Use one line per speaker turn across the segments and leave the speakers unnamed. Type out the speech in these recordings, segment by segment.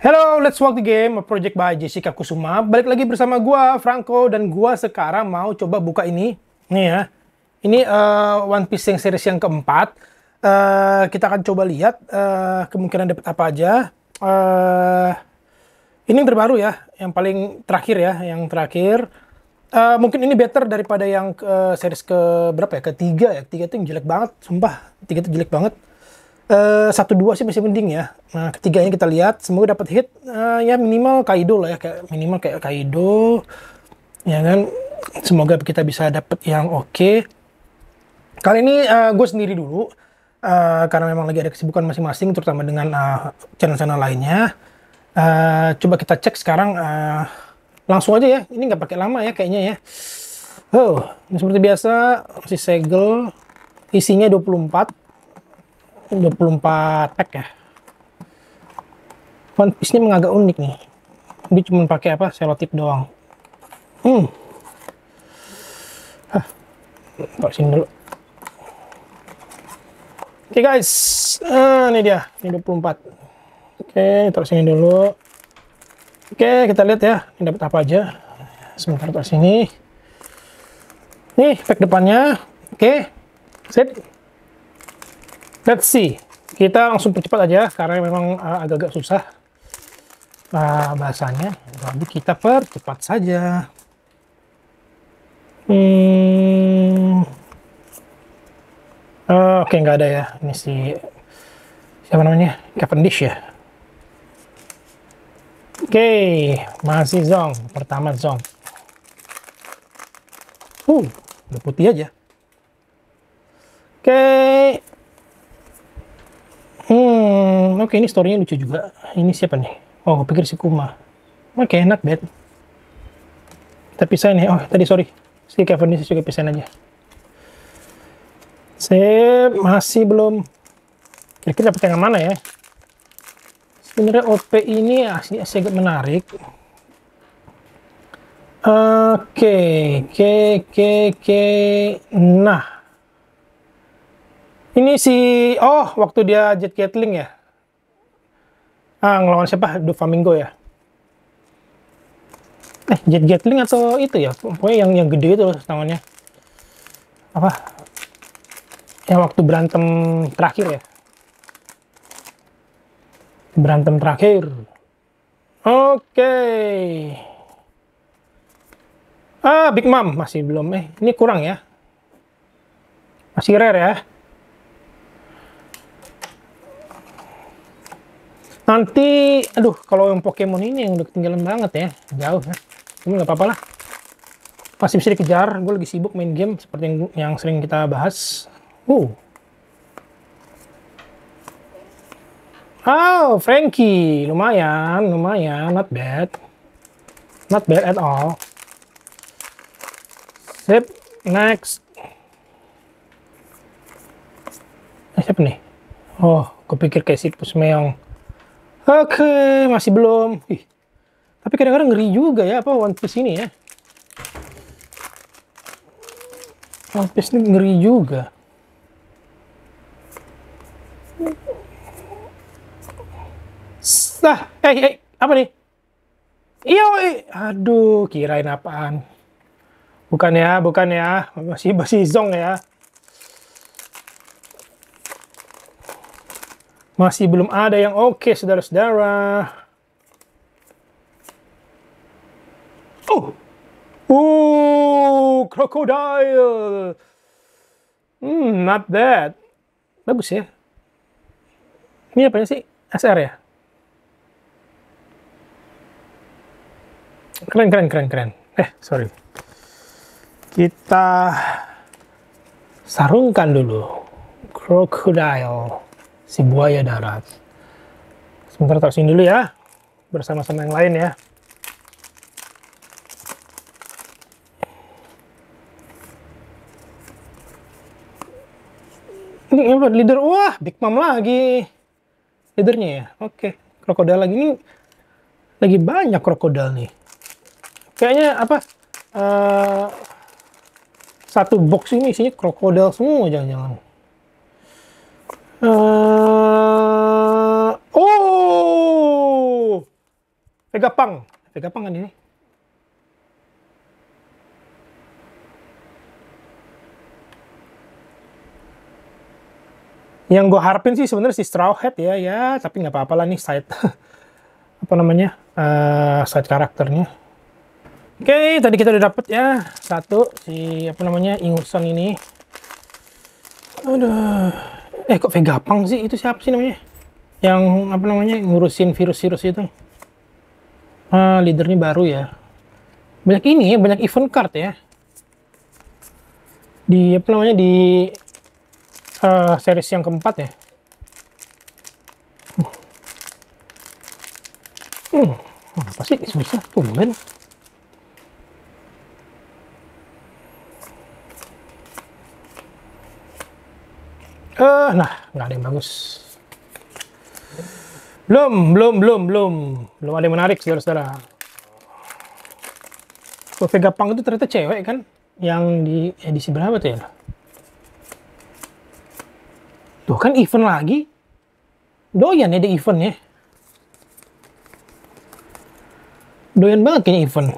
Hello, let's walk the game, project by Jessica Kusuma. Balik lagi bersama gua, Franco, dan gua sekarang mau coba buka ini. Nih ya, ini uh, One Piece yang series yang keempat. Uh, kita akan coba lihat uh, kemungkinan dapat apa aja. Uh, ini yang terbaru ya, yang paling terakhir ya, yang terakhir. Uh, mungkin ini better daripada yang uh, series ke berapa ya? Ketiga ya, tiga itu yang jelek banget, sumpah. tiga itu jelek banget. Eh, satu dua sih masih penting ya. Nah ketiganya kita lihat semoga dapat hit uh, ya minimal Kaido lah ya kayak minimal kayak Kaido ya kan semoga kita bisa dapat yang oke. Okay. Kali ini uh, eh, gue sendiri dulu uh, karena memang lagi ada kesibukan masing-masing terutama dengan channel-channel uh, lainnya. Uh, coba kita cek sekarang uh, langsung aja ya. Ini nggak pakai lama ya kayaknya ya. Oh, seperti biasa masih segel isinya 24 24 pack ya One Piece ini agak unik nih Ini cuma pakai apa selotip doang hmm Hah. sini dulu oke okay, guys nah, ini dia ini 24 oke okay, taruh sini dulu oke ah, okay, kita lihat ya ini dapat apa aja sementara taruh sini nih pack depannya oke okay. sip Let's see. Kita langsung percepat aja karena memang eh, agak-agak susah uh, bahasanya. Lalu kita percepat saja. Hmm. Uh, Oke, okay, nggak ada ya. Ini si siapa namanya? Cavendish ya. Oke, okay. masih zong. Pertama zong. Uh, udah putih aja. Oke. Okay. Hmm, oke okay, ini storynya lucu juga. Ini siapa nih? Oh, pikir si Kuma. Oke, okay, enak banget. Kita pisahin nih. Ya. Oh, tadi sorry. Si Kevin ini juga pisahin aja. Sip, masih belum. Ya, kita dapat yang mana ya? Sebenarnya OP ini asli sangat menarik. Oke, okay, oke, okay, oke, okay, oke. Nah, ini si oh waktu dia Jet Gatling ya. Ah ngelawan siapa? Do Flamingo ya. Eh Jet Gatling atau itu ya? Pokoknya yang yang gede itu tangannya. Apa? Yang waktu berantem terakhir ya. Berantem terakhir. Oke. Okay. Ah, Big Mom masih belum. Eh, ini kurang ya. Masih rare ya. nanti aduh kalau yang Pokemon ini yang udah ketinggalan banget ya jauh ya cuma nggak apa-apa lah Pasti bisa dikejar gue lagi sibuk main game seperti yang, yang sering kita bahas uh Oh, Frankie, lumayan, lumayan, not bad, not bad at all. Sip, next. Eh, siapa nih? Oh, gue pikir kayak si Meong. Oke, okay, masih belum. Ih, tapi kadang-kadang ngeri juga ya apa One Piece ini ya. One Piece ini ngeri juga. Nah, eh, eh, apa nih? Iya, aduh, kirain apaan? Bukan ya, bukan ya, masih masih zong ya. Masih belum ada yang oke, okay, saudara-saudara. Oh! Oh, uh, crocodile! Hmm, not bad. Bagus ya. Ini apa sih? SR ya? Keren, keren, keren, keren. Eh, sorry. Kita sarungkan dulu. Crocodile si buaya darat. Sebentar taruh dulu ya, bersama-sama yang lain ya. Ini apa leader? Wah, Big Mom lagi. Leadernya ya. Oke, krokodil lagi ini lagi banyak krokodil nih. Kayaknya apa? Uh, satu box ini isinya krokodil semua jangan-jangan. Vega Pang. Vega Pang kan ini? Yang gue harapin sih sebenarnya si Straw Hat ya, ya tapi nggak apa-apa lah nih side apa namanya uh, side karakternya. Oke, okay, tadi kita udah dapet ya satu si apa namanya Ingusan ini. Aduh, eh kok Vegapang sih itu siapa sih namanya? Yang apa namanya ngurusin virus-virus itu? Ah, leadernya baru ya. Banyak ini ya, banyak event card ya. Di apa namanya di uh, series yang keempat ya. Hmm. Hmm. Apa sih susah tumben? Uh, nah, nggak ada yang bagus. Belum, belum, belum, belum. Belum ada yang menarik, saudara-saudara. Oh, Vega Pang itu ternyata cewek kan? Yang di edisi berapa tuh ya? Tuh kan event lagi. Doyan ya di event ya. Doyan banget kayaknya event.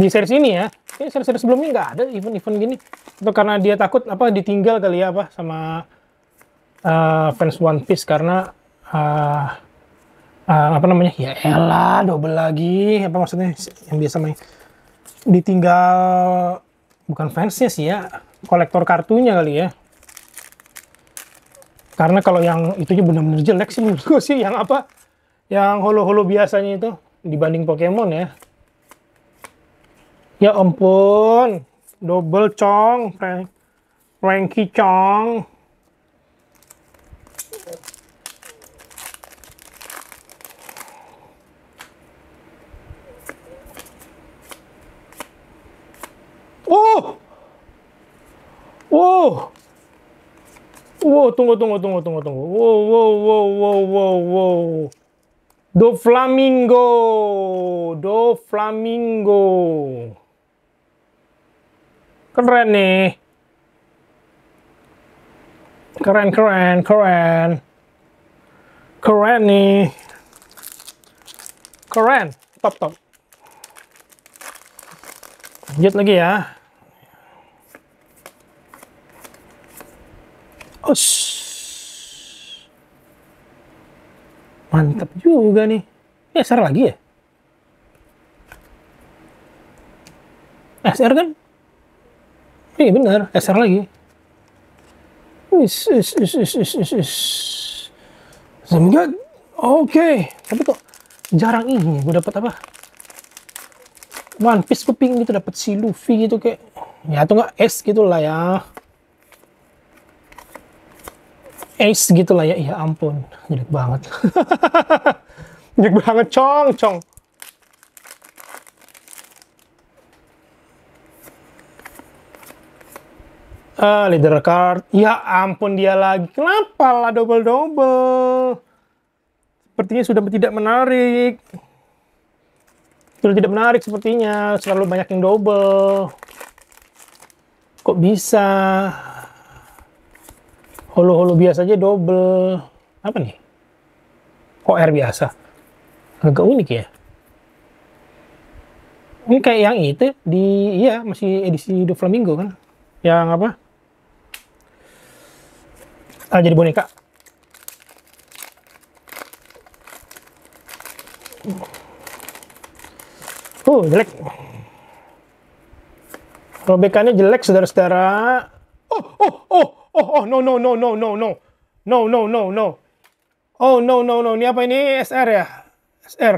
Di series ini ya. Kayaknya series-series sebelumnya nggak ada event-event gini. Itu karena dia takut apa ditinggal kali ya apa sama uh, fans One Piece karena uh, uh, apa namanya ya Ella double lagi apa maksudnya yang biasa main ditinggal bukan fansnya sih ya kolektor kartunya kali ya karena kalau yang itunya benar-benar jelek sih menurut gue sih yang apa yang holo-holo biasanya itu dibanding Pokemon ya ya ampun double Chong, Frankie Chong. Wow. Wow, tunggu, tunggu, tunggu, tunggu, tunggu. Wow, wow, wow, wow, wow, wow. Do Flamingo. Do Flamingo. Keren nih. Keren, keren, keren. Keren nih. Keren. Top, top. Lanjut lagi ya. Us. Mantap juga nih. Ini eh, SR lagi ya? SR kan? Iya benar, SR lagi. Is, is, is, is, is, is, is. Oke, okay. tapi kok jarang ini ya? gue dapat apa? One Piece kuping gitu dapat si Luffy gitu kayak ya atau enggak S gitu lah ya ace gitu lah ya. Ya ampun, jelek banget. jelek banget, cong, cong. Uh, leader card. Ya ampun dia lagi. Kenapa lah double-double? Sepertinya sudah tidak menarik. Sudah tidak menarik sepertinya. Selalu banyak yang double. Kok bisa? holo-holo biasa aja double apa nih OR biasa agak unik ya ini kayak yang itu di iya masih edisi The Flamingo kan yang apa ah, jadi boneka oh jelek robekannya jelek saudara-saudara oh oh oh Oh, oh, no, no, no, no, no, no. No, no, no, no. Oh, no, no, no. Ini apa ini? SR ya? SR.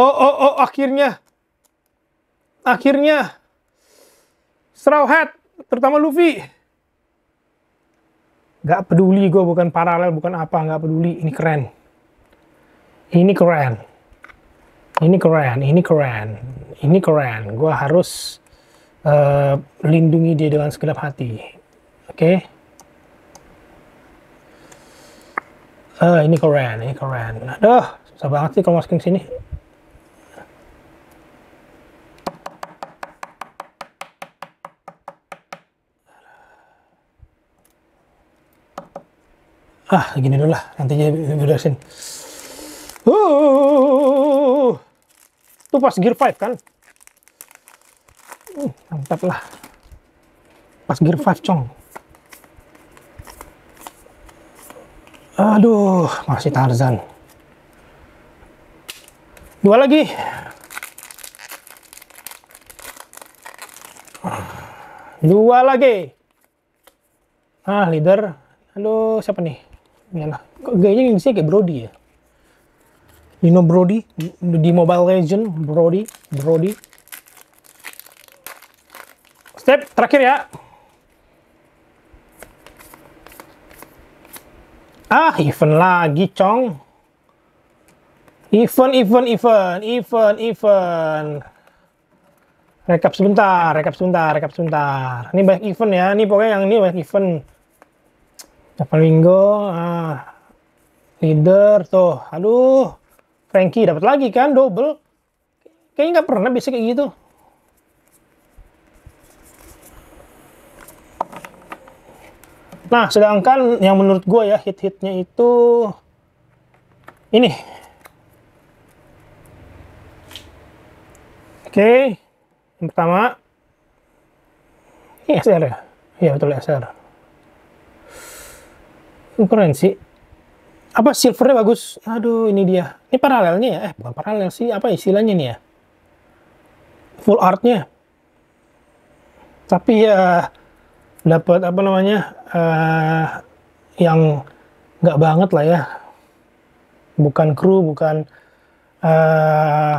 Oh, oh, oh, akhirnya. Akhirnya. Straw Hat, terutama Luffy. Gak peduli gue bukan paralel, bukan apa. Gak peduli, ini keren. Ini keren. Ini keren, ini keren. Ini keren. Gue harus uh, lindungi dia dengan segala hati okay. Uh, ini keren, ini keren. Aduh, susah banget sih kalau masukin sini. Ah, gini dulu lah. Nanti beresin. Uh, itu pas gear 5 kan? Uh, mantap lah. Pas gear 5, cong. Aduh, masih Tarzan. Dua lagi. Dua lagi. Ah, leader. Aduh, siapa nih? ini kok gayanya sih kayak Brody ya? You know Brody? Di Mobile Legend, Brody, Brody. Step terakhir ya. Ah, event lagi, Cong. Event, event, event, event, event. Rekap sebentar, rekap sebentar, rekap sebentar. Ini banyak event ya, ini pokoknya yang ini banyak event. Wingo, ah. Leader, tuh. Aduh, Franky dapat lagi kan, double. Kayaknya nggak pernah bisa kayak gitu. Nah, sedangkan yang menurut gue ya hit-hitnya itu ini. Oke, okay. yang pertama ini SR ya? Iya betul SR. Hmm, keren sih. Apa silvernya bagus? Aduh, ini dia. Ini paralelnya ya? Eh, bukan paralel sih. Apa istilahnya nih ya? Full artnya. Tapi ya dapat apa namanya uh, yang nggak banget lah ya bukan kru bukan uh,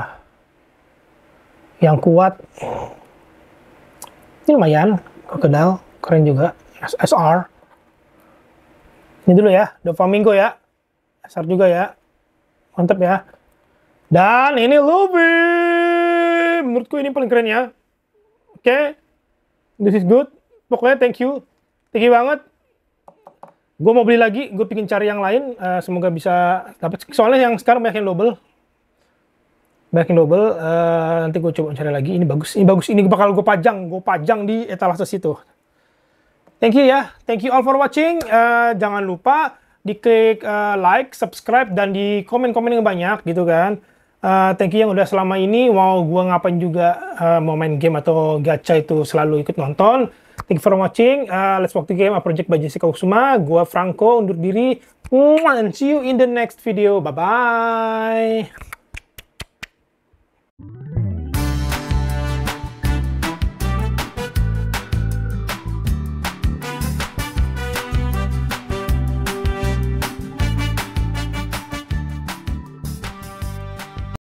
yang kuat ini lumayan kenal, keren juga SR ini dulu ya Doflamingo ya SR juga ya mantep ya dan ini Luffy menurutku ini paling keren ya oke okay. this is good pokoknya thank you thank you banget gue mau beli lagi gue pingin cari yang lain uh, semoga bisa dapat soalnya yang sekarang banyak yang double banyak yang double uh, nanti gue coba cari lagi ini bagus ini bagus ini bakal gue pajang gue pajang di etalase situ thank you ya thank you all for watching uh, jangan lupa klik uh, like subscribe dan di komen komen yang banyak gitu kan uh, thank you yang udah selama ini wow, gue ngapain juga uh, mau main game atau gacha itu selalu ikut nonton Thank you for watching. Uh, let's walk the game. A project by Jessica Usuma. Gua Franco undur diri. And see you in the next video. Bye-bye.